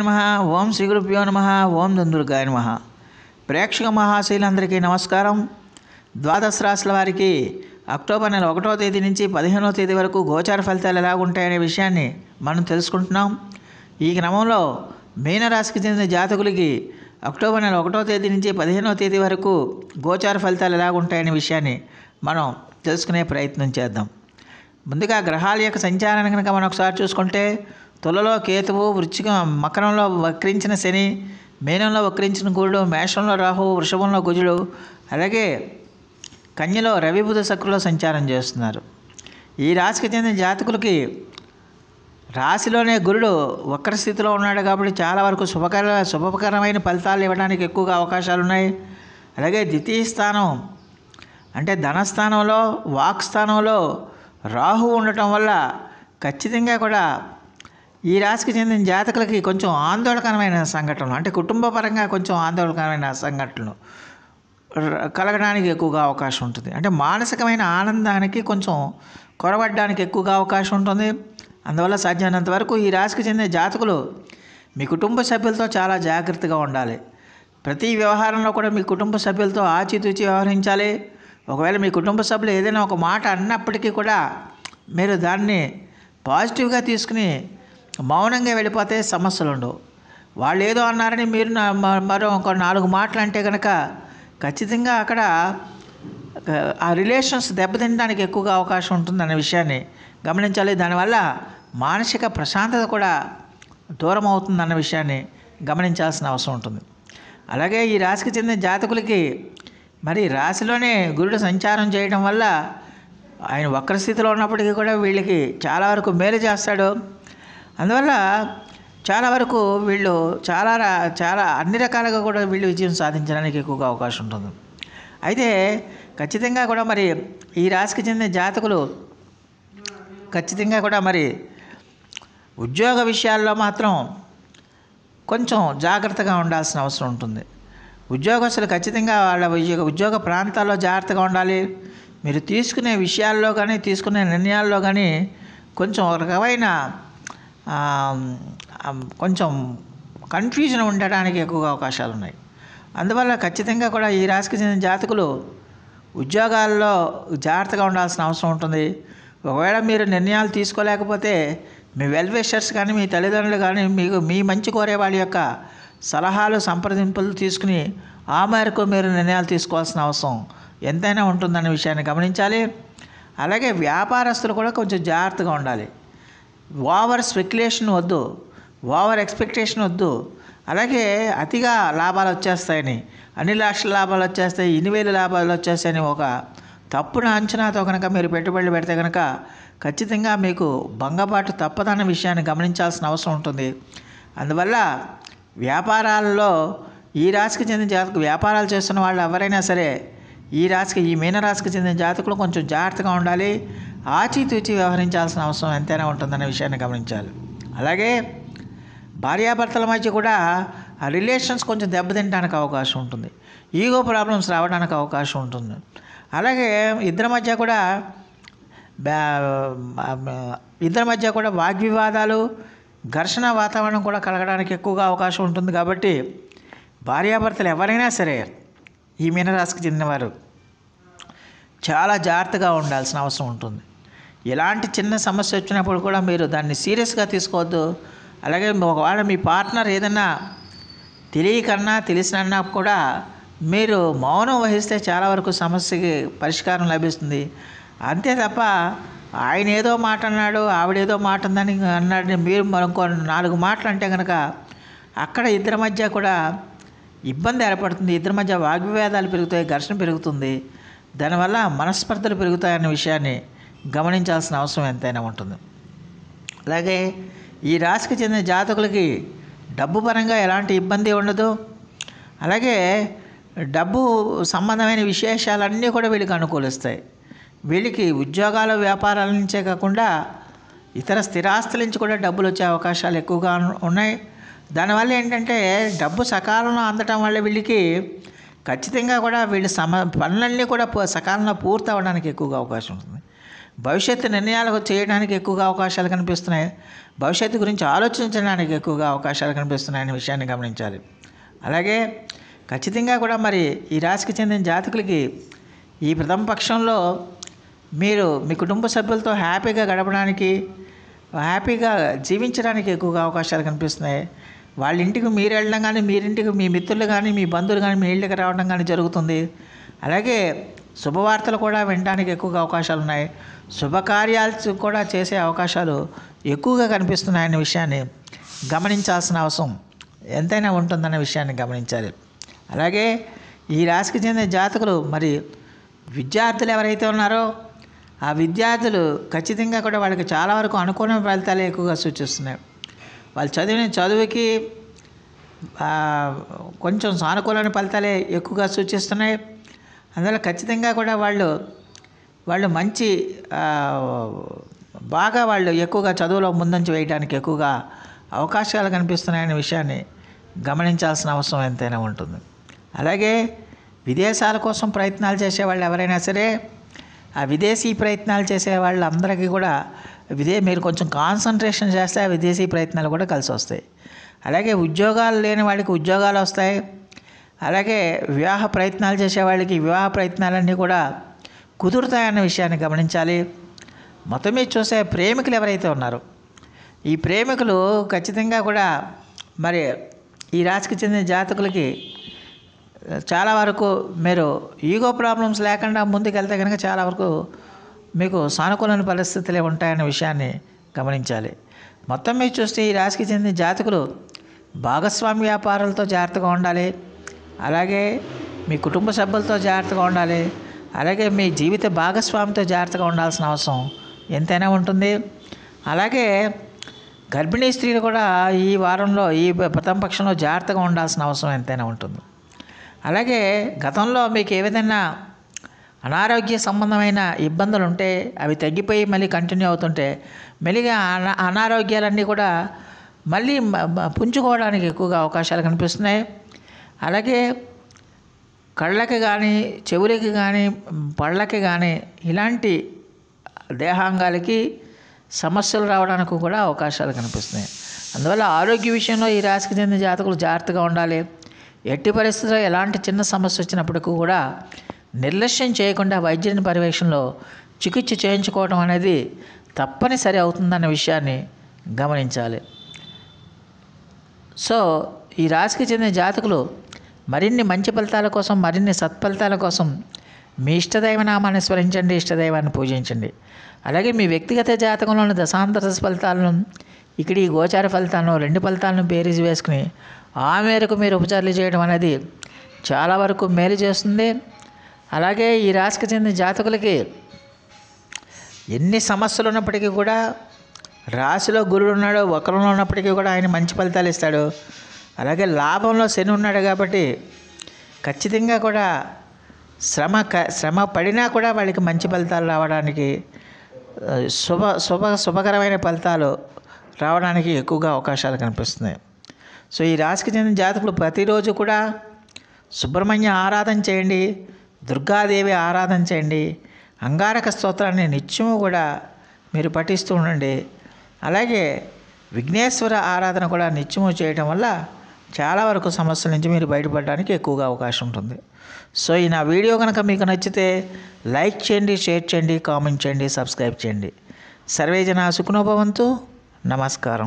నమ ఓం శ్రీ గురుభ్యో నమ ఓం దందుర్గాయ నమ ప్రేక్షక మహాశైలందరికీ నమస్కారం ద్వాదశ రాశుల వారికి అక్టోబర్ నెల ఒకటో తేదీ నుంచి పదిహేనో తేదీ వరకు గోచార ఫలితాలు ఉంటాయనే విషయాన్ని మనం తెలుసుకుంటున్నాం ఈ క్రమంలో మీనరాశికి చెందిన జాతకులకి అక్టోబర్ నెల ఒకటో తేదీ నుంచి పదిహేనో తేదీ వరకు గోచార ఫలితాలు ఎలా ఉంటాయనే విషయాన్ని మనం తెలుసుకునే ప్రయత్నం చేద్దాం ముందుగా గ్రహాల యొక్క సంచారాన్ని కనుక మనం ఒకసారి చూసుకుంటే తులలో కేతువు వృచ్చికం మకరంలో వక్రించిన శని మేనంలో వక్రించిన గురుడు మేషంలో రాహువు వృషభంలో గుజుడు అలాగే కన్యలో రవిబుధ శక్రులో సంచారం చేస్తున్నారు ఈ రాశికి చెందిన జాతకులకి రాశిలోనే గురుడు వక్ర స్థితిలో ఉన్నాడు కాబట్టి చాలా వరకు శుభకర శుభకరమైన ఫలితాలు ఇవ్వడానికి ఎక్కువగా అవకాశాలు ఉన్నాయి అలాగే ద్వితీయ స్థానం అంటే ధనస్థానంలో వాక్ స్థానంలో రాహు ఉండటం వల్ల ఖచ్చితంగా కూడా ఈ రాశికి చెందిన జాతకులకి కొంచెం ఆందోళనకరమైన సంఘటనలు అంటే కుటుంబపరంగా కొంచెం ఆందోళనకరమైన సంఘటనలు కలగడానికి ఎక్కువగా అవకాశం ఉంటుంది అంటే మానసికమైన ఆనందానికి కొంచెం కొరబడ్డానికి ఎక్కువగా అవకాశం ఉంటుంది అందువల్ల సాధ్యమైనంత వరకు ఈ రాశికి చెందిన జాతకులు మీ కుటుంబ సభ్యులతో చాలా జాగ్రత్తగా ఉండాలి ప్రతి వ్యవహారంలో కూడా మీ కుటుంబ సభ్యులతో ఆచితూచి వ్యవహరించాలి ఒకవేళ మీ కుటుంబ సభ్యులు ఏదైనా ఒక మాట అన్నప్పటికీ కూడా మీరు దాన్ని పాజిటివ్గా తీసుకుని మౌనంగా వెళ్ళిపోతే సమస్యలు ఉండవు వాళ్ళు ఏదో అన్నారని మీరు మరో ఒక నాలుగు మాటలు అంటే కనుక ఖచ్చితంగా అక్కడ ఆ రిలేషన్స్ దెబ్బతినడానికి ఎక్కువగా అవకాశం ఉంటుందన్న విషయాన్ని గమనించాలి దానివల్ల మానసిక ప్రశాంతత కూడా దూరం అవుతుందన్న విషయాన్ని గమనించాల్సిన అవసరం ఉంటుంది అలాగే ఈ రాశికి చెందిన జాతకులకి మరి రాశిలోనే గురుడు సంచారం చేయడం వల్ల ఆయన వక్రస్థితిలో స్థితిలో ఉన్నప్పటికీ కూడా వీళ్ళకి చాలా వరకు మేలు చేస్తాడు అందువల్ల చాలా వరకు వీళ్ళు చాలా చాలా అన్ని రకాలుగా కూడా వీళ్ళు విజయం సాధించడానికి ఎక్కువగా అవకాశం ఉంటుంది అయితే ఖచ్చితంగా కూడా మరి ఈ రాశికి చెందిన జాతకులు ఖచ్చితంగా కూడా మరి ఉద్యోగ విషయాల్లో మాత్రం కొంచెం జాగ్రత్తగా ఉండాల్సిన అవసరం ఉంటుంది ఉద్యోగస్తులు ఖచ్చితంగా వాళ్ళ ఉద్యోగ ఉద్యోగ ప్రాంతాల్లో జాగ్రత్తగా ఉండాలి మీరు తీసుకునే విషయాల్లో కానీ తీసుకునే నిర్ణయాల్లో కానీ కొంచెం ఒక రకమైన కొంచెం కన్ఫ్యూజన్ ఉండడానికి ఎక్కువగా అవకాశాలు ఉన్నాయి అందువల్ల ఖచ్చితంగా కూడా ఈ రాశికి చెందిన జాతకులు ఉద్యోగాల్లో జాగ్రత్తగా ఉండాల్సిన అవసరం ఉంటుంది ఒకవేళ మీరు నిర్ణయాలు తీసుకోలేకపోతే మీ వెల్ కానీ మీ తల్లిదండ్రులు కానీ మీకు మీ మంచి కోరే వాళ్ళ యొక్క సలహాలు సంప్రదింపులు తీసుకుని ఆ మేరకు మీరు నిర్ణయాలు తీసుకోవాల్సిన అవసరం ఎంతైనా ఉంటుందనే విషయాన్ని గమనించాలి అలాగే వ్యాపారస్తులు కూడా కొంచెం జాగ్రత్తగా ఉండాలి ఓవర్ స్పెక్యులేషన్ వద్దు ఓవర్ ఎక్స్పెక్టేషన్ వద్దు అలాగే అతిగా లాభాలు వచ్చేస్తాయని అన్ని లక్షల లాభాలు వచ్చేస్తాయి ఇన్ని వేల లాభాలు వచ్చేస్తాయని ఒక తప్పుడు అంచనాతో కనుక మీరు పెట్టుబడులు పెడితే కనుక ఖచ్చితంగా మీకు భంగపాటు తప్పదన్న విషయాన్ని గమనించాల్సిన అవసరం ఉంటుంది అందువల్ల వ్యాపారాల్లో ఈ రాశికి చెందిన జాతకు వ్యాపారాలు చేస్తున్న వాళ్ళు ఎవరైనా సరే ఈ రాశికి ఈ రాశికి చెందిన జాతకులు కొంచెం జాగ్రత్తగా ఉండాలి ఆచితూచి వ్యవహరించాల్సిన అవసరం ఎంతైనా ఉంటుందన్న విషయాన్ని గమనించాలి అలాగే భార్యాభర్తల మధ్య కూడా ఆ రిలేషన్స్ కొంచెం దెబ్బతింటానికి అవకాశం ఉంటుంది ఈగో ప్రాబ్లమ్స్ రావడానికి అవకాశం ఉంటుంది అలాగే ఇద్దరి మధ్య కూడా ఇద్దరి మధ్య కూడా వాగ్వివాదాలు ఘర్షణ వాతావరణం కూడా కలగడానికి ఎక్కువగా అవకాశం ఉంటుంది కాబట్టి భార్యాభర్తలు ఎవరైనా సరే ఈ మీనరాశికి చెందినవారు చాలా జాగ్రత్తగా ఉండాల్సిన అవసరం ఉంటుంది ఎలాంటి చిన్న సమస్య వచ్చినప్పుడు కూడా మీరు దాన్ని సీరియస్గా తీసుకోవద్దు అలాగే ఒకవేళ మీ పార్ట్నర్ ఏదన్నా తెలియకన్నా తెలిసినన్నా కూడా మీరు మౌనం వహిస్తే చాలా వరకు సమస్యకి పరిష్కారం లభిస్తుంది అంతే తప్ప ఆయన ఏదో మాట అన్నాడు ఆవిడేదో మాట ఉందని అన్నాడు మీరు మరొక నాలుగు మాటలు అంటే కనుక అక్కడ ఇద్దరి మధ్య కూడా ఇబ్బంది ఏర్పడుతుంది ఇద్దరి మధ్య వాగ్వివాదాలు పెరుగుతాయి ఘర్షణ పెరుగుతుంది దానివల్ల మనస్పర్ధలు పెరుగుతాయన్న విషయాన్ని గమనించాల్సిన అవసరం ఎంతైనా ఉంటుంది అలాగే ఈ రాశికి చెందిన జాతకులకి డబ్బు పరంగా ఎలాంటి ఇబ్బంది ఉండదు అలాగే డబ్బు సంబంధమైన విశేషాలన్నీ కూడా వీళ్ళకి అనుకూలిస్తాయి వీళ్ళకి ఉద్యోగాల వ్యాపారాల నుంచే కాకుండా ఇతర స్థిరాస్తుల నుంచి కూడా డబ్బులు వచ్చే అవకాశాలు ఎక్కువగా ఉన్నాయి దానివల్ల ఏంటంటే డబ్బు సకాలంలో అందటం వల్ల వీళ్ళకి ఖచ్చితంగా కూడా వీళ్ళు సమ పనులన్నీ కూడా సకాలంలో పూర్తి అవ్వడానికి ఎక్కువగా అవకాశం ఉంటుంది భవిష్యత్తు నిర్ణయాలు చేయడానికి ఎక్కువగా అవకాశాలు కనిపిస్తున్నాయి భవిష్యత్తు గురించి ఆలోచించడానికి ఎక్కువగా అవకాశాలు కనిపిస్తున్నాయనే విషయాన్ని గమనించాలి అలాగే ఖచ్చితంగా కూడా మరి ఈ రాశికి చెందిన జాతకులకి ఈ ప్రథమ పక్షంలో మీరు మీ కుటుంబ సభ్యులతో హ్యాపీగా గడపడానికి హ్యాపీగా జీవించడానికి ఎక్కువగా అవకాశాలు కనిపిస్తున్నాయి వాళ్ళ ఇంటికి మీరు వెళ్ళడం కానీ మీరింటికి మీ మిత్రులు కానీ మీ బంధువులు కానీ మీ ఇంటికి రావడం కానీ జరుగుతుంది అలాగే శుభవార్తలు కూడా వినడానికి ఎక్కువగా అవకాశాలు ఉన్నాయి శుభకార్యాలు కూడా చేసే అవకాశాలు ఎక్కువగా కనిపిస్తున్నాయనే విషయాన్ని గమనించాల్సిన అవసరం ఎంతైనా ఉంటుందనే విషయాన్ని గమనించాలి అలాగే ఈ రాశికి చెందిన జాతకులు మరి విద్యార్థులు ఎవరైతే ఉన్నారో ఆ విద్యార్థులు ఖచ్చితంగా కూడా వాళ్ళకి చాలా వరకు అనుకూల ఫలితాలే ఎక్కువగా సూచిస్తున్నాయి వాళ్ళు చదివిన చదువుకి కొంచెం సానుకూలమైన ఫలితాలే ఎక్కువగా సూచిస్తున్నాయి అందువల్ల ఖచ్చితంగా కూడా వాళ్ళు వాళ్ళు మంచి బాగా వాళ్ళు ఎక్కువగా చదువులో ముందంజ వేయడానికి ఎక్కువగా అవకాశాలు కనిపిస్తున్నాయనే విషయాన్ని గమనించాల్సిన అవసరం ఎంతైనా ఉంటుంది అలాగే విదేశాల కోసం ప్రయత్నాలు చేసే వాళ్ళు ఎవరైనా సరే ఆ విదేశీ ప్రయత్నాలు చేసే వాళ్ళందరికీ కూడా విదే మీరు కొంచెం కాన్సన్ట్రేషన్ చేస్తే ఆ విదేశీ ప్రయత్నాలు కూడా కలిసి వస్తాయి అలాగే ఉద్యోగాలు లేని వాడికి ఉద్యోగాలు వస్తాయి అలాగే వివాహ ప్రయత్నాలు చేసేవాళ్ళకి వివాహ ప్రయత్నాలన్నీ కూడా కుదురుతాయన్న విషయాన్ని గమనించాలి మొత్తం మీద చూసే ప్రేమికులు ఎవరైతే ఉన్నారో ఈ ప్రేమికులు ఖచ్చితంగా కూడా మరి ఈ రాశికి చెందిన జాతకులకి చాలా వరకు మీరు ఈగో ప్రాబ్లమ్స్ లేకుండా ముందుకు వెళ్తే కనుక చాలా వరకు మీకు సానుకూలమైన పరిస్థితులే ఉంటాయన్న విషయాన్ని గమనించాలి మొత్తం మీద చూస్తే ఈ రాశికి చెందిన జాతకులు భాగస్వామి వ్యాపారాలతో జాగ్రత్తగా ఉండాలి అలాగే మీ కుటుంబ సభ్యులతో జాగ్రత్తగా ఉండాలి అలాగే మీ జీవిత భాగస్వామితో జాగ్రత్తగా ఉండాల్సిన అవసరం ఎంతైనా ఉంటుంది అలాగే గర్భిణీ స్త్రీలు కూడా ఈ వారంలో ఈ ప్రథమ పక్షంలో జాగ్రత్తగా ఉండాల్సిన అవసరం ఎంతైనా ఉంటుంది అలాగే గతంలో మీకు ఏ విధంగా అనారోగ్య సంబంధమైన ఇబ్బందులు ఉంటే అవి తగ్గిపోయి మళ్ళీ కంటిన్యూ అవుతుంటే మెలిగా అనా అనారోగ్యాలన్నీ కూడా మళ్ళీ పుంజుకోవడానికి ఎక్కువగా అవకాశాలు కనిపిస్తున్నాయి అలాగే కళ్ళకి కానీ చెవులకి కానీ పళ్ళకి కానీ ఇలాంటి దేహాంగాలకి సమస్యలు రావడానికి కూడా అవకాశాలు కనిపిస్తున్నాయి అందువల్ల ఆరోగ్య విషయంలో ఈ రాశికి చెందిన జాతకులు జాగ్రత్తగా ఉండాలి ఎట్టి పరిస్థితుల్లో ఎలాంటి చిన్న సమస్య వచ్చినప్పటికీ కూడా నిర్లక్ష్యం చేయకుండా వైద్యుని పర్యవేక్షణలో చికిత్స చేయించుకోవడం అనేది తప్పనిసరి అవుతుందన్న విషయాన్ని గమనించాలి సో ఈ రాశికి చెందిన జాతకులు మరిన్ని మంచి ఫలితాల కోసం మరిన్ని సత్ఫలితాల కోసం మీ ఇష్టదైవ నామాన్ని స్మరించండి ఇష్టదైవాన్ని పూజించండి అలాగే మీ వ్యక్తిగత జాతకంలోని దశాంతర ఫలితాలను ఇక్కడ ఈ గోచార ఫలితాలను రెండు ఫలితాలను పేరిజి వేసుకుని ఆ మేరకు మీరు ఉపచారాలు చేయడం అనేది చాలా వరకు మేలు చేస్తుంది అలాగే ఈ రాశికి చెందిన జాతకులకి ఎన్ని సమస్యలు ఉన్నప్పటికీ కూడా రాశిలో గురుడు ఉన్నాడు ఒకరిలో ఉన్నప్పటికీ కూడా ఆయన మంచి ఫలితాలు ఇస్తాడు అలాగే లాభంలో శని ఉన్నాడు కాబట్టి ఖచ్చితంగా కూడా శ్రమ క శ్రమ పడినా కూడా వాళ్ళకి మంచి ఫలితాలు రావడానికి శుభ శుభ శుభకరమైన ఫలితాలు రావడానికి ఎక్కువగా అవకాశాలు కనిపిస్తున్నాయి సో ఈ రాశికి చెందిన జాతకులు ప్రతిరోజు కూడా సుబ్రహ్మణ్య ఆరాధన చేయండి దుర్గాదేవి ఆరాధన చేయండి అంగారక స్తోత్రాన్ని నిత్యము కూడా మీరు పఠిస్తూ ఉండండి అలాగే విఘ్నేశ్వర ఆరాధన కూడా నిత్యము చేయటం వల్ల చాలా వరకు సమస్యల నుంచి మీరు బయటపడడానికి ఎక్కువగా అవకాశం ఉంటుంది సో ఈ నా వీడియో కనుక మీకు నచ్చితే లైక్ చేయండి షేర్ చేయండి కామెంట్ చేయండి సబ్స్క్రైబ్ చేయండి జన సుఖనోభవంతు నమస్కారం